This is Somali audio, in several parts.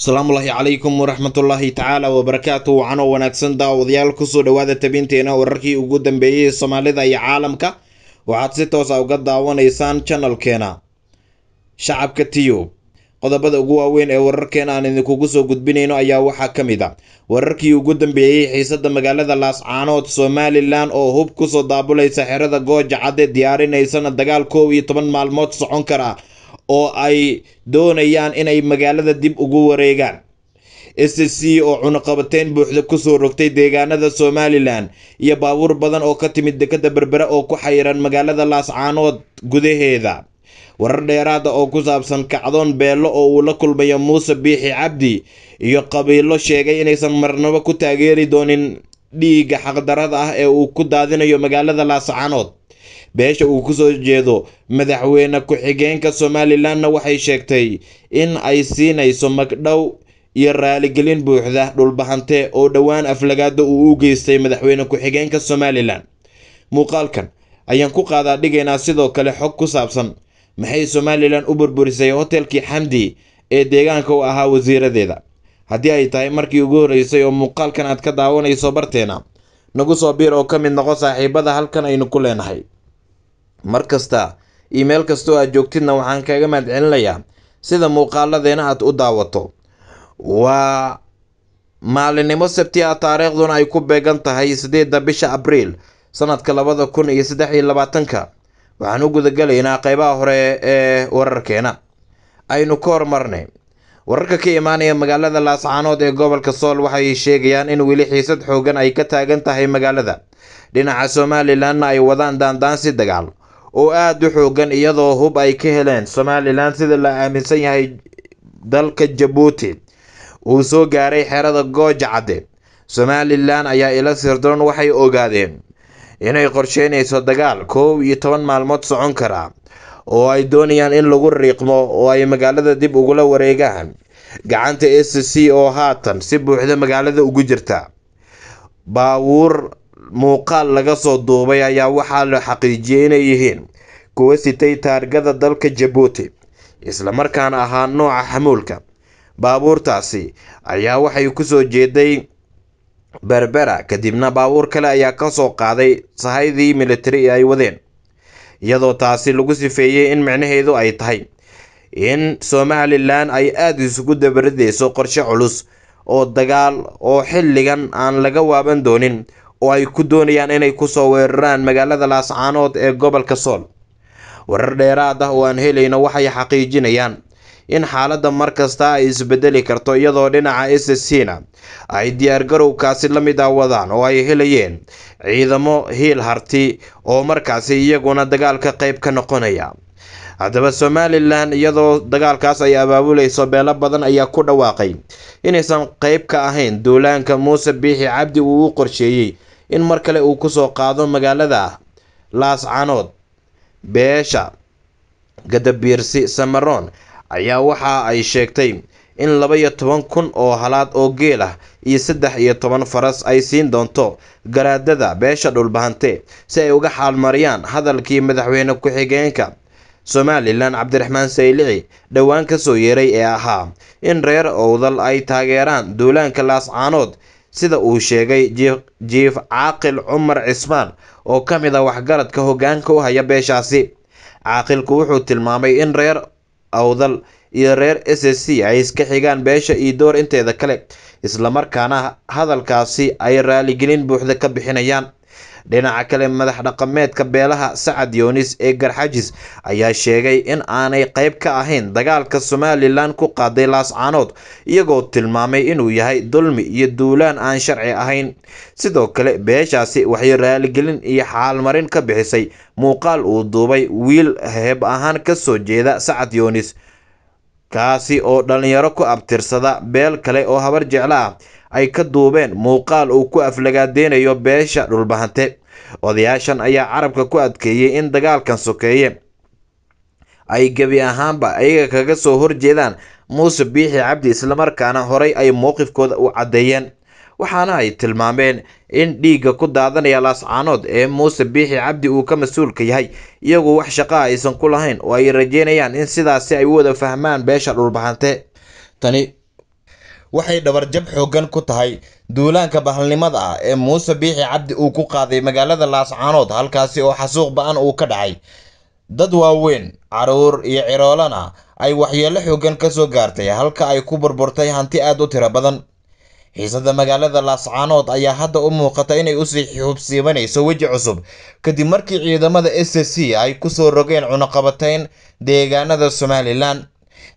asalaamullaahi calaykum waraxmatullaahi tacaala wabarakaatu wacanoo wanaagsan daawadayaal kusoo dhawaada tabinteena wararkii ugu dambeeyey soomaalida iyo caalamka waxaad si toosa ah uga daawanaysaan janalkeena shacabka tiyub qodobada ugu waaweyn ee wararkeena aan idinkugu soo gudbinayno ayaa waxaa ka mid a ah. wararkii ugu dambeeyey xiisada magaalada laascaanood somalilan oo hub kusoo daabulaysa xerada gooja cadde diyaarinaysana dagaal koob iyo toban maalmood socon kara oo ay doonayaan inay magaalada dib ugu wareegaan s c oo cunaqabateyn buuxda kusoo rogtay deegaanada somalilan iyo baabuur badan oo ka timid dekadda berbera oo ku xayiran magaalada laascaanood gudaheeda warar dheeraada ah oo ku saabsan kacdoon beello oo uu la kulmayo muuse biixi cabdi iyo qabiilo sheegay inaysan marnabo ku taageeri doonin dhiigga xaqdarada ah ee uu ku daadinayo magaalada laascaanood beesha uu kusoo jeedo madaxweyne ku-xigeenka somalilandna waxay sheegtay in ay siinayso magdhow iyo raaligelin buuxda dhulbahante oo dhowaan aflagaado uu u geystay madaxweyne ku-xigeenka somalilan muuqaalkan ayaan ku qaadaa dhigaynaa sidoo kale xog ku saabsan maxay somalilan u burburisay hotelkii xamdi ee deegaanka u ahaa wasiiradeeda haddii ay tahay markii ugu horreysay oo muuqaalkan aad ka daawanayso barteena nagu soo biir oo ka mid noqo saaxiibada halkan aynu ku leenahay mar kasta iyo iimayl kastoo aad joogtidna waxaan kaaga mahad sida muuqaaladeena aad u daawato waa maalinimo sabti ah taariikhduna ay ku beegan tahay sideedda bisha abriil sanadka labada kun iyo saddex iyo labaatanka waxaan u gudagalaynaa qaybaha hore ee wararkeena aynu ka hormarnay wararka ka imaanaya magaalada laascaanood ee gobolka sool waxay sheegayaan in weli xiisad xoogan ay ka taagan tahay magaalada dhinaca somalilanna ay wadaan daandaansi dagaal oo aada u xoogan iyadoo hub ay ka heleen somalilan sida la aaminsan yahay dalka jabuuti uu soo gaaray xerada gooja somalilan ayaa ila sirdoon waxay ogaadeen inay qorsheynayso dagaal kow iyo toban maalmood socon kara oo ay doonayaan in lagu riiqmo oo ay magaalada dib ugula wareegaan gacanta s c oo haatan si buuxda magaalada ugu jirta baawuur muuqaal laga soo duubay ayaa waxaa la xaqiijiyey inay yihiin kuwa sitay taargada dalka jabuuti islamarkaana ahaa nooca xamuulka baabuurtaasi ayaa waxay kusoo jeeday berbera kadibna baabuur kale ayaa ka soo qaaday sahaydii militari ee ay wadeen iyadoo taasi lagu sifeeyey in micnaheedu ay tahay in somalilan ay aada isugu dabarideyso qorshe culus oo dagaal oo xilligan aan laga waaban doonin oo ay ku doonayaan inay ku soo weeraraan magaalada laascaanood ee gobolka sool warar dheeraad ah oo aan helayno waxay xaqiijinayaan in xaaladda markasta ay isbeddeli karto iyadoo dhinaca sscna ay diyaargarowkaasi la mid ah wadaan oo ay helayeen ciidamo hiil harti oo markaasi iyaguna dagaalka qayb ka noqonaya haddaba somalilan iyadoo dagaalkaas ay abaabulayso beelo badan ayaa ku dhawaaqay inaysan qeyb ka ahayn duulaanka muuse biixi cabdi uu u qorsheeyey in mar kale uu kusoo qaado magaalada laascanood beesha gadabiirsi samaroon ayaa waxa ay sheegtay in laba iyo toban kun oo halaad oo geel ah iyo saddex iyo toban faras ay siin doonto garaadada beesha dhulbahante si ay uga xaalmariyaan hadalkii madaxweyne ku-xigeenka somalilan cabdiraxmaan saylici dhowaan ka soo yeeray ee ahaa in reer owdal ay taageeraan duulaanka laascaanood sida uu sheegay jiif caaqil cumar cismaan oo ka mid a waxgaradka hoggaanka u haya beeshaasi caaqilku wuxuu tilmaamay in reer owdal iyo reer s s c ay iska xigaan beesha iyo door inteeda kale islamarkaana hadalkaasi ay raaligelin buuxda ka bixinayaan dhinaca kale madax dhaqameedka beelaha sacad yoonis ee garxajis ayaa sheegay in aanay qayb ka ahayn dagaalka somalilan ku qaaday laascaanood iyagoo tilmaamay inuu yahay dulmi iyo duulaan aan sharci ahayn sidoo kale beeshaasi waxay raaligelin iyo xaalmarin ka bixisay muuqaal uu duubay wiil heeb ahaan ka soo jeeda sacad yoonis kaasi oo dhallinyaro ku abtirsada beel kale oo habar jeclo ah ay ka duubeen muuqaal uu ku aflagaadeynayo beesha dhulbahante odayaashan ayaa carabka ku adkeeyey in dagaalkan sokeeye ay gebi ahaanba ayaga kaga soo horjeedaan muuse biixi cabdi islamarkaana horay ay mowqifkooda u caddeeyeen waxaana ay tilmaameen in dhiigga ku daadanaya laascaanood ee muuse biixi cabdi uu ka mas-uulka yahay iyagu wax shaqaa aysan ku lahayn oo ay rajaynayaan in sidaasi ay u wada fahmaan beesha dhulbahante tani waxay dhabarjab xooggan ku tahay duulaanka bahalnimada ah ee muuse biixi cabdi uu ku qaaday magaalada laascaanood halkaasi oo xasuuq ba-an uu ka dhacay dad waaweyn caruur iyo ciroolana ay waxyeello xooggan ka soo gaartay halka ay ku burburtay hanti aad u tiro badan xiisadda magaalada laascaanood ayaa hadda u muuqata inay usii hubsiibanayso weji cusub kadib markii ciidamada s s c ay ku soo rogeen cunaqabateyn deegaanada somalilan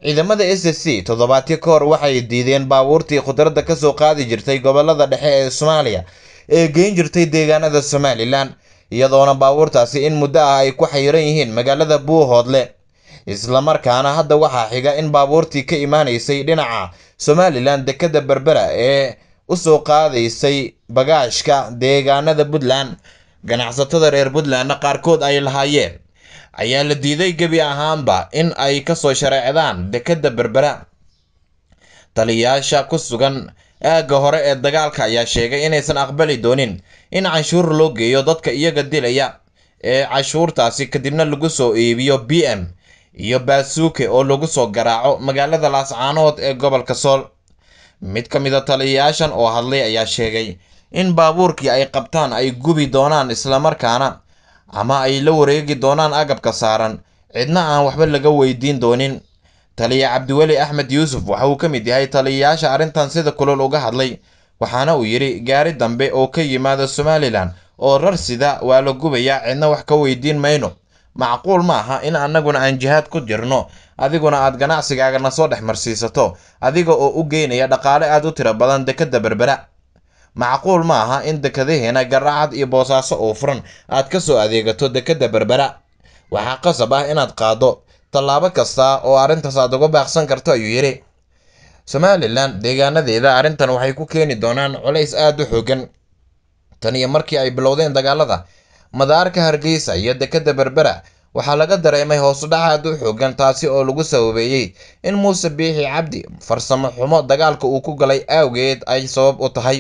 ciidamada s s c toddobaadyo ka hor waxay diideen baabuurtii khudradda ka soo qaadi jirtay gobolada dhexe ee soomaaliya ee geyn jirtay deegaanada somalilan iyadoona baabuurtaasi in muddo ah ay ku xayiran yihiin magaalada buuhoodle islamarkaana hadda waxaa xiga in baabuurtii ka imaanaysay dhinaca somalilan dekeda berbera ee u soo qaadaysay bagaashka deegaanada puntland ganacsatada reer puntlandna qaarkood ay lahaayeen ayaa la diiday gebi ahaanba in ay ka soo shareecdaan dekeda berbera taliyayaasha ku sugan aagga hore ee dagaalka ayaa sheegay inaysan aqbali doonin in canshuur loo geeyo dadka iyaga dilaya ee canshuurtaasi kadibna lagu soo iibiyo b m iyo baasuuke oo lagu soo garaaco magaalada laascaanood ee gobolka sool mid ka mida taliyayaashan oo hadlay ayaa sheegay in baabuurkii ay qabtaan ay gubi doonaan islamarkaana ama ay la wareegi doonaan agabka saaran cidna aan waxba laga weydiin doonin taliya cabdiweli axmed yuusuf waxa uu ka mid yahay taliyayaasha arrintan sida kulol uga hadlay waxaana uu yidhi gaari dambe oo ka yimaada somalilan oo rarsida waa la gubayaa cidna wax ka weydiin mayno macquul ma aha in annaguna aan jihaad ku jirno adiguna aad ganacsigaagana soo dhex marsiisato adiga oo u geynaya dhaqaale aad u tira badan dekadda berbera macquul ma aha in dekadaheena garaacad iyo boosaaso oo furan aad ka soo adeegato dekadda berbera waxaa qasab ah inaad qaado tallaabo kasta oo arrintaas aad uga baaqsan karto ayuu yidhi somalilan deegaanadeeda arrintan waxay ku keeni doonaan culays aad u xoogan tan iyo markii ay bilowdeen dagaalada madaarka hargeysa iyo dekedda berbera waxaa laga dareemay hoosudhacaad u xoogan taasi oo lagu sababeeyey in muuse biixi cabdi farsamo xumo dagaalka uu ku galay awgeed ay sabab u tahay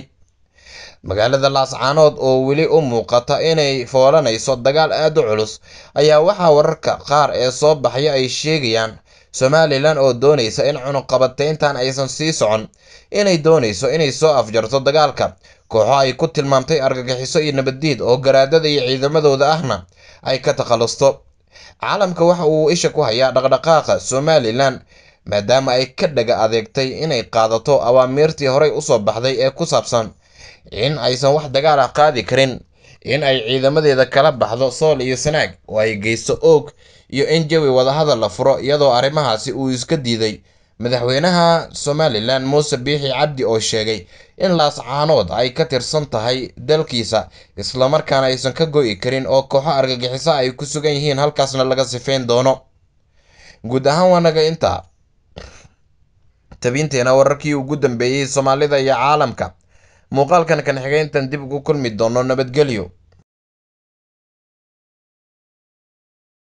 magaalada laascaanood oo weli u muuqata inay foolanayso dagaal aad u culus ayaa waxaa wararka qaar ee soo baxya ay sheegayaan somalilan oo doonaysa in cunuqabatayntan aysan sii socon inay doonayso inay soo afjarto dagaalka kooxo ay ku tilmaamtay argagixiso iyo nabaddiid oo garaadada iyo ciidamadooda ahna ay ka takhalusto caalamka waxa uu isha ku hayaa dhaqdhaqaaqa somalilan maadaama ay ka dhaga adeegtay inay qaadato awaamiirtii horey usoo baxday ee ku saabsan in aysan wax dagaal ah qaadi karin in ay ciidamadeeda kala baxdo sool iyo sanaag oo ay geysto oog iyo in jawi wadahadal la furo iyadoo arrimahaasi uu iska diiday madaxweynaha somalilan muuse biixi cabdi oo sheegay in laascaanood ay ka tirsan tahay dalkiisa islamarkaana aysan ka go'i karin oo kooxo argagixiso ay ku sugan yihiin halkaasna laga sifeyn doono guud ahaan waanaga intaa tabinteena wararkii ugu dambeeyey soomaalida iyo caalamka muuqaalkan kan xigeyntan dib ugu kulmi doono nabadgelyo